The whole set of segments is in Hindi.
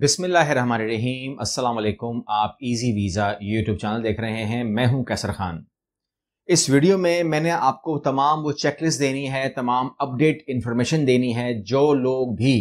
बिसमीम असलकुम आप इजी वीज़ा यूट्यूब चैनल देख रहे हैं मैं हूं कैसर खान इस वीडियो में मैंने आपको तमाम वो चेकलिस्ट देनी है तमाम अपडेट इन्फॉर्मेशन देनी है जो लोग भी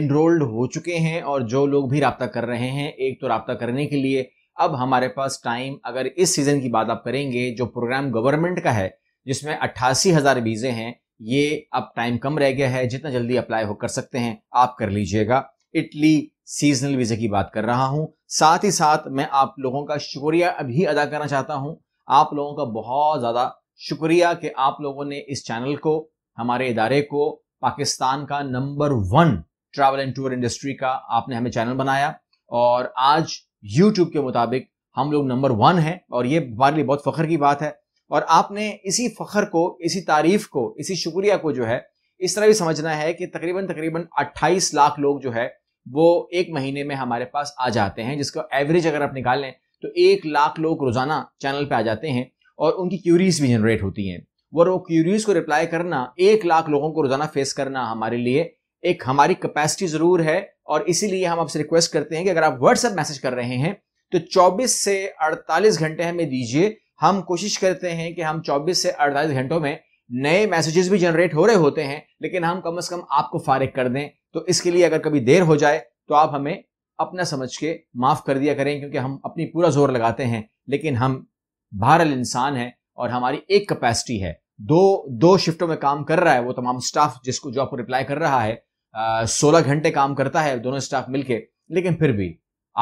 इनरोल्ड हो चुके हैं और जो लोग भी रबता कर रहे हैं एक तो रबता करने के लिए अब हमारे पास टाइम अगर इस सीज़न की बात आप करेंगे जो प्रोग्राम गवर्नमेंट का है जिसमें अट्ठासी हज़ार वीज़े हैं ये अब टाइम कम रह गया है जितना जल्दी अप्लाई हो कर सकते हैं आप कर लीजिएगा इटली सीजनल वीज़ा की बात कर रहा हूं साथ ही साथ मैं आप लोगों का शुक्रिया अभी अदा करना चाहता हूं आप लोगों का बहुत ज़्यादा शुक्रिया कि आप लोगों ने इस चैनल को हमारे इदारे को पाकिस्तान का number one travel and tour industry का आपने हमें चैनल बनाया और आज यूट्यूब के मुताबिक हम लोग नंबर वन हैं और ये हमारे लिए बहुत फ़ख्र की बात है और आपने इसी फ़ख्र को इसी तारीफ को इसी शुक्रिया को जो है इस तरह भी समझना है कि तकरीबन तकरीबन 28 लाख लोग जो है वो एक महीने में हमारे पास आ जाते हैं जिसका एवरेज अगर आप निकाल लें तो एक लाख लोग रोजाना चैनल पे आ जाते हैं और उनकी क्यूरीज भी जनरेट होती हैं और वो क्यूरीज को रिप्लाई करना एक लाख लोगों को रोजाना फेस करना हमारे लिए एक हमारी कैपेसिटी जरूर है और इसीलिए हम आपसे रिक्वेस्ट करते हैं कि अगर आप व्हाट्सएप मैसेज कर रहे हैं तो 24 से 48 घंटे हमें दीजिए हम कोशिश करते हैं कि हम 24 से 48 घंटों में नए मैसेजेस भी जनरेट हो रहे होते हैं लेकिन हम कम से कम आपको फारिग कर दें तो इसके लिए अगर कभी देर हो जाए तो आप हमें अपना समझ के माफ़ कर दिया करें क्योंकि हम अपनी पूरा जोर लगाते हैं लेकिन हम बहरल इंसान हैं और हमारी एक कैपेसिटी है दो दो शिफ्टों में काम कर रहा है वो तमाम स्टाफ जिसको जो आपको रिप्लाई कर रहा है सोलह घंटे काम करता है दोनों स्टाफ मिलके लेकिन फिर भी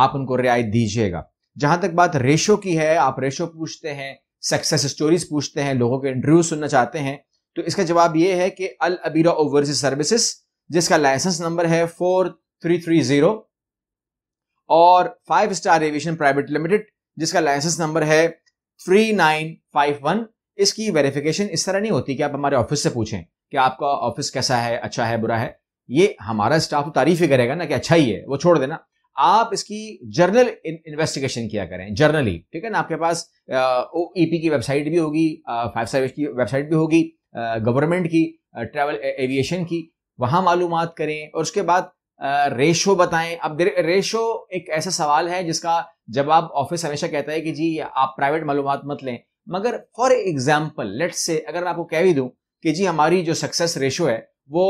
आप उनको रियायत दीजिएगा जहां तक बात रेशो की है आप रेशो पूछते हैं सक्सेस स्टोरीज पूछते हैं लोगों के इंटरव्यू सुनना चाहते हैं तो इसका जवाब ये है कि अल अबीरा ओवरसीज सर्विसेज जिसका लाइसेंस नंबर है फोर थ्री थ्री जीरो और five star aviation private limited जिसका लाइसेंस नंबर है थ्री नाइन फाइव वन इसकी वेरिफिकेशन इस तरह नहीं होती कि आप हमारे ऑफिस से पूछें कि आपका ऑफिस कैसा है अच्छा है बुरा है ये हमारा स्टाफ तो तारीफ ही करेगा ना कि अच्छा ही है वो छोड़ देना आप इसकी जर्नल इन्वेस्टिगेशन किया करें जर्नली ठीक है ना आपके पास ओ e की वेबसाइट भी होगी फाइव सर्विस की वेबसाइट भी होगी गवर्नमेंट की ट्रैवल एविएशन की वहां मालूम करें और उसके बाद रेशो बताएं अब रेशो एक ऐसा सवाल है जिसका जब आप ऑफिस हमेशा कहता है कि जी आप प्राइवेट मालूम मत लें मगर फॉर एग्जाम्पल लेट से अगर मैं आपको कह भी दूं कि जी हमारी जो सक्सेस रेशो है वो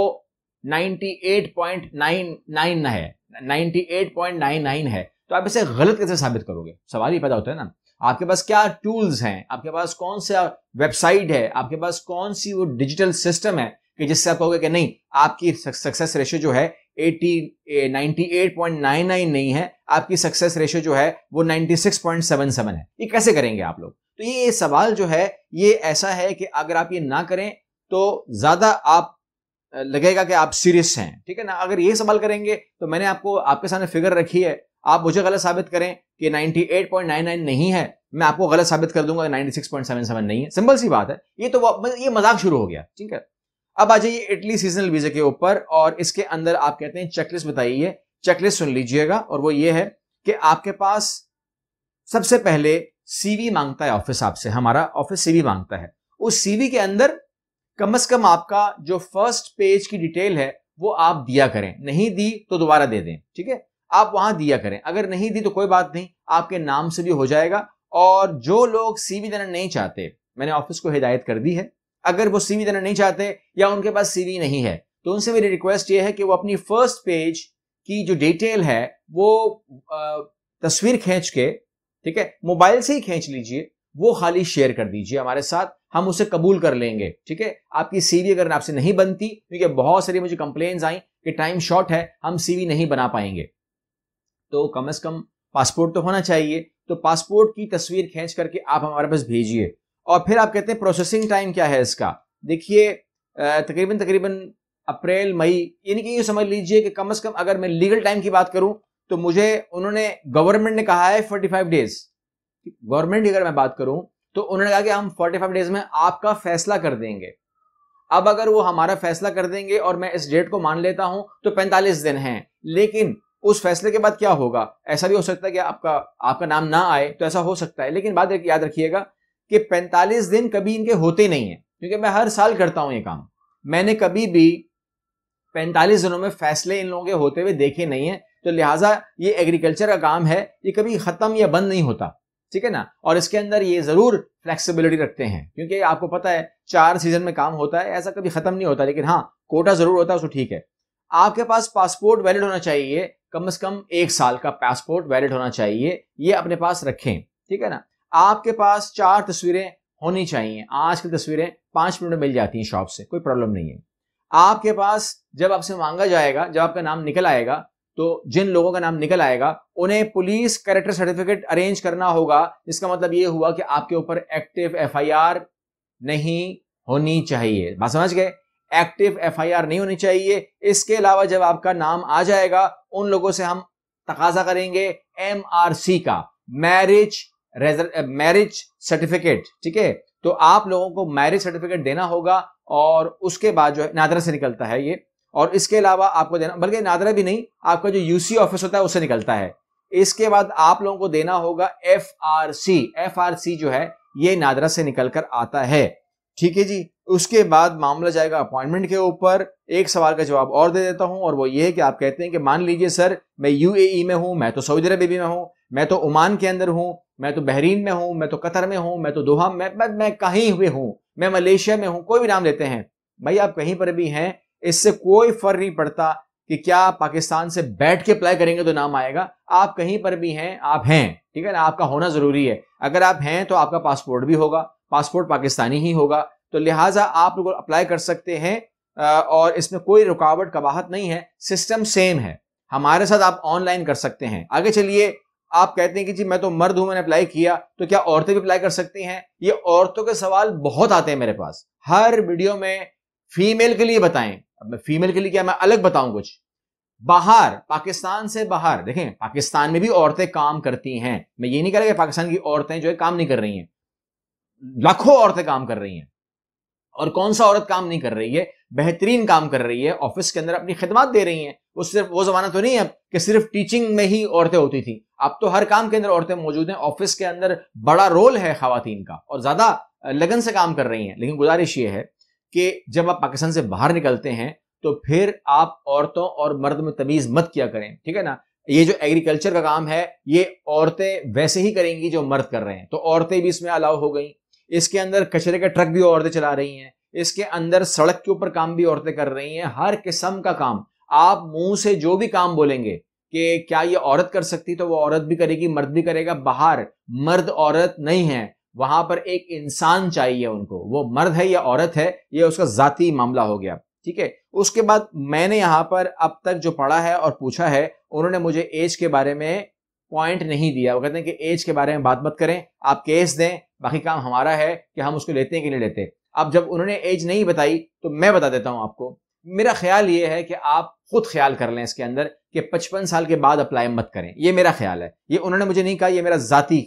98.99 है 98.99 है तो आप इसे गलत कैसे साबित करोगे सवाल ही पैदा होता है ना आपके पास क्या टूल्स हैं आपके पास कौन सा वेबसाइट है आपके पास कौन सी वो डिजिटल सिस्टम है कि जिससे आप कहोगे कि नहीं आपकी सक्सेस रेशियो जो है eh, एटी नाइनटी नहीं है आपकी सक्सेस रेशियो जो है वो 96.77 है ये कैसे करेंगे आप लोग तो ये सवाल जो है ये ऐसा है कि अगर आप ये ना करें तो ज्यादा आप लगेगा कि आप सीरियस हैं ठीक है ना अगर ये सवाल करेंगे तो मैंने आपको आपके सामने फिगर रखी है आप मुझे गलत साबित करें कि 98.99 नहीं है मैं आपको गलत साबित कर दूंगा 96.77 नहीं है सिंपल सी बात है ये तो ये मजाक शुरू हो गया ठीक है अब आ जाइए इटली सीजनल वीजा के ऊपर और इसके अंदर आप कहते हैं चेकलिस्ट बताइए चेकलिस्ट सुन लीजिएगा और वो ये है कि आपके पास सबसे पहले सीवी मांगता है ऑफिस आपसे हमारा ऑफिस सीवी मांगता है उस सीवी के अंदर कम से कम आपका जो फर्स्ट पेज की डिटेल है वो आप दिया करें नहीं दी तो दोबारा दे दें ठीक है आप वहां दिया करें अगर नहीं दी तो कोई बात नहीं आपके नाम से भी हो जाएगा और जो लोग सीवी देना नहीं चाहते मैंने ऑफिस को हिदायत कर दी है अगर वो सीवी देना नहीं चाहते या उनके पास सीवी नहीं है तो उनसे मेरी रिक्वेस्ट ये है कि वो अपनी फर्स्ट पेज की जो डिटेल है वो तस्वीर खींच के ठीक है मोबाइल से ही खींच लीजिए वो खाली शेयर कर दीजिए हमारे साथ हम उसे कबूल कर लेंगे ठीक है आपकी सीवी अगर आपसे नहीं बनती क्योंकि बहुत सारी मुझे कंप्लेन आई कि टाइम शॉर्ट है हम सीवी नहीं बना पाएंगे तो कम अज कम पासपोर्ट तो होना चाहिए तो पासपोर्ट की तस्वीर खींच करके आप हमारे पास भेजिए और फिर आप कहते हैं प्रोसेसिंग टाइम क्या है इसका देखिए तकरीबन तकरीबन अप्रैल मई यानी कि ये समझ लीजिए कि कम से कम अगर मैं लीगल टाइम की बात करूं तो मुझे उन्होंने गवर्नमेंट ने कहा है 45 डेज गवर्नमेंट की अगर मैं बात करूं तो उन्होंने कहा कि हम 45 डेज में आपका फैसला कर देंगे अब अगर वो हमारा फैसला कर देंगे और मैं इस डेट को मान लेता हूं तो 45 दिन हैं लेकिन उस फैसले के बाद क्या होगा ऐसा भी हो सकता है कि आपका आपका नाम ना आए तो ऐसा हो सकता है लेकिन बात याद रखिएगा कि 45 दिन कभी इनके होते नहीं है क्योंकि मैं हर साल करता हूं ये काम मैंने कभी भी 45 दिनों में फैसले इन लोगों के होते हुए देखे नहीं है तो लिहाजा ये एग्रीकल्चर का काम है ये कभी खत्म या बंद नहीं होता ठीक है ना और इसके अंदर ये ज़रूर फ्लेक्सिबिलिटी रखते हैं क्योंकि आपको पता है चार सीजन में काम होता है ऐसा कभी ख़त्म नहीं होता लेकिन हाँ कोटा ज़रूर होता है उसको ठीक है आपके पास पासपोर्ट वैलिड होना चाहिए कम से कम एक साल का पासपोर्ट वैलिड होना चाहिए ये अपने पास रखें ठीक है ना आपके पास चार तस्वीरें होनी चाहिए आज की तस्वीरें पांच मिनट में मिल जाती हैं शॉप से कोई प्रॉब्लम नहीं है आपके पास जब आपसे मांगा जाएगा जब आपका नाम निकल आएगा तो जिन लोगों का नाम निकल आएगा उन्हें पुलिस करेक्टर सर्टिफिकेट अरेंज करना होगा इसका मतलब यह हुआ कि आपके ऊपर एक्टिव एफआईआर नहीं होनी चाहिए बात समझ गए एक्टिव एफआईआर नहीं होनी चाहिए इसके अलावा जब आपका नाम आ जाएगा उन लोगों से हम तकाजा करेंगे एमआरसी का मैरिज मैरिज सर्टिफिकेट ठीक है तो आप लोगों को मैरिज सर्टिफिकेट देना होगा और उसके बाद जो है नादरा से निकलता है ये और इसके अलावा आपको देना बल्कि नादरा भी नहीं आपका जो यूसी ऑफिस होता है उससे निकलता है इसके बाद आप लोगों को देना होगा F R C F R C जो है ये नादरा से निकल कर आता है ठीक है जी उसके बाद मामला जाएगा अपॉइंटमेंट के ऊपर एक सवाल का जवाब और दे देता हूं और वो ये है कि आप कहते हैं कि मान लीजिए सर मैं यूएई e में हूं मैं तो सऊदी अरबी में हूं मैं तो ओमान के अंदर हूं मैं तो बहरीन में हूं मैं तो कतर में हूं मैं तो दोहा में मैं, मैं कहीं हुए हूं मैं मलेशिया में हूं कोई भी नाम लेते हैं भाई आप कहीं पर भी हैं इससे कोई फर्क नहीं पड़ता कि क्या पाकिस्तान से बैठ के अप्लाई करेंगे तो नाम आएगा आप कहीं पर भी हैं आप हैं ठीक है ना आपका होना जरूरी है अगर आप हैं तो आपका पासपोर्ट भी होगा पासपोर्ट पाकिस्तानी ही होगा तो लिहाजा आप लोग अप्लाई कर सकते हैं और इसमें कोई रुकावट कबाहत नहीं है सिस्टम सेम है हमारे साथ आप ऑनलाइन कर सकते हैं आगे चलिए आप कहते हैं कि जी मैं तो मर्द हूं मैंने अप्लाई किया तो क्या औरतें भी अप्लाई कर सकती हैं ये औरतों के सवाल बहुत आते हैं मेरे पास हर वीडियो में फीमेल के लिए बताएं अब मैं फीमेल के लिए क्या मैं अलग बताऊं कुछ बाहर पाकिस्तान से बाहर देखें पाकिस्तान में भी औरतें काम करती हैं मैं ये नहीं कह रहा कि पाकिस्तान की औरतें जो है काम नहीं कर रही हैं लाखों औरतें काम कर रही हैं और कौन सा औरत काम नहीं कर रही है बेहतरीन काम कर रही है ऑफिस के अंदर अपनी खिदमत दे रही हैं वो सिर्फ वो जमाना तो नहीं है कि सिर्फ टीचिंग में ही औरतें होती थी अब तो हर काम के अंदर औरतें मौजूद हैं ऑफिस के अंदर बड़ा रोल है खातन का और ज्यादा लगन से काम कर रही हैं लेकिन गुजारिश ये है कि जब आप पाकिस्तान से बाहर निकलते हैं तो फिर आप औरतों और मर्द में तमीज मत किया करें ठीक है ना ये जो एग्रीकल्चर का काम है ये औरतें वैसे ही करेंगी जो मर्द कर रहे हैं तो औरतें भी इसमें अलाउ हो गई इसके अंदर कचरे का ट्रक भी औरतें चला रही हैं इसके अंदर सड़क के ऊपर काम भी औरतें कर रही हैं हर किस्म का काम आप मुंह से जो भी काम बोलेंगे कि क्या ये औरत कर सकती तो वो औरत भी करेगी मर्द भी करेगा बाहर मर्द औरत नहीं है वहां पर एक इंसान चाहिए उनको वो मर्द है या औरत है ये उसका जाती मामला हो गया ठीक है उसके बाद मैंने यहां पर अब तक जो पढ़ा है और पूछा है उन्होंने मुझे एज के बारे में पॉइंट नहीं दिया वो कहते हैं कि एज के बारे में बात मत करें आप केस दें बाकी काम हमारा है कि हम उसको लेते हैं कि नहीं लेते अब जब उन्होंने एज नहीं बताई तो मैं बता देता हूं आपको मेरा ख्याल ये है कि आप खुद ख्याल कर लें इसके अंदर कि 55 साल के बाद अप्लाई मत करें ये मेरा ख्याल है ये उन्होंने मुझे नहीं कहा ये मेरा जाती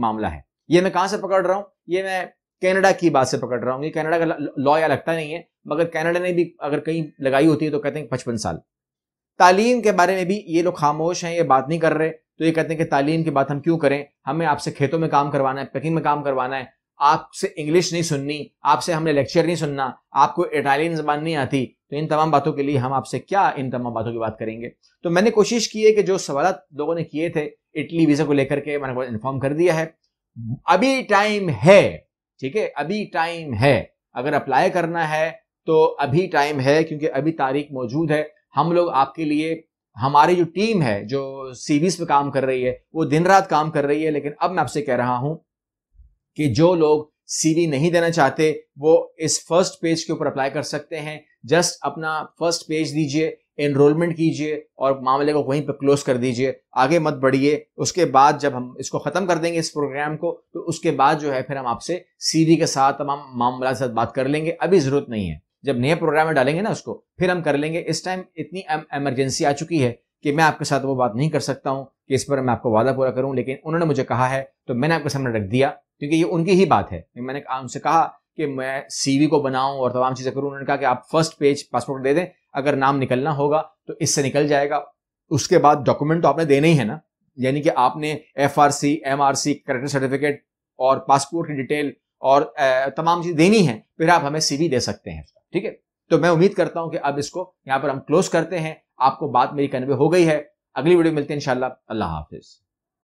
मामला है ये मैं कहां से पकड़ रहा हूं ये मैं कनाडा की बात से पकड़ रहा हूँ कनाडा का लॉ या लगता नहीं है मगर कनाडा ने भी अगर कहीं लगाई होती है तो कहते हैं पचपन साल तालीम के बारे में भी ये लोग खामोश हैं ये बात नहीं कर रहे तो ये कहते हैं कि तालीम की बात हम क्यों करें हमें आपसे खेतों में काम करवाना है पैकिंग में काम करवाना है आपसे इंग्लिश नहीं सुननी आपसे हमने लेक्चर नहीं सुनना आपको इटालियन जबान नहीं आती तो इन तमाम बातों के लिए हम आपसे क्या इन तमाम बातों की बात करेंगे तो मैंने कोशिश की है कि जो सवाल लोगों ने किए थे इटली वीज़ा को लेकर के मैंने इन्फॉर्म कर दिया है अभी टाइम है ठीक है अभी टाइम है अगर अप्लाई करना है तो अभी टाइम है क्योंकि अभी तारीख मौजूद है हम लोग आपके लिए हमारी जो टीम है जो सीवीज पे काम कर रही है वो दिन रात काम कर रही है लेकिन अब मैं आपसे कह रहा हूं कि जो लोग सीवी नहीं देना चाहते वो इस फर्स्ट पेज के ऊपर अप्लाई कर सकते हैं जस्ट अपना फर्स्ट पेज दीजिए इनरोलमेंट कीजिए और मामले को वहीं पर क्लोज कर दीजिए आगे मत बढ़िए उसके बाद जब हम इसको ख़त्म कर देंगे इस प्रोग्राम को तो उसके बाद जो है फिर हम आपसे सीधी के साथ तमाम मामला के साथ बात कर लेंगे अभी ज़रूरत नहीं है जब नए प्रोग्राम में डालेंगे ना उसको फिर हम कर लेंगे इस टाइम इतनी एमरजेंसी आ चुकी है कि मैं आपके साथ वो बात नहीं कर सकता हूँ कि इस पर मैं आपको वादा पूरा करूँ लेकिन उन्होंने मुझे कहा है तो मैंने आपके सामने रख दिया क्योंकि ये उनकी ही बात है मैंने उनसे कहा कि मैं सीवी को बनाऊं और तमाम चीज़ें करूं उन्होंने कहा कि आप फर्स्ट पेज पासपोर्ट दे दें अगर नाम निकलना होगा तो इससे निकल जाएगा उसके बाद डॉक्यूमेंट तो आपने देने ही है ना यानी कि आपने F R C M R C character certificate और पासपोर्ट की डिटेल और तमाम चीज़ देनी है फिर आप हमें सीवी दे सकते हैं ठीक है तो मैं उम्मीद करता हूं कि अब इसको यहाँ पर हम क्लोज करते हैं आपको बात मेरी कन्वे हो गई है अगली वीडियो मिलते हैं इंशाल्लाह अल्लाह हाफिज़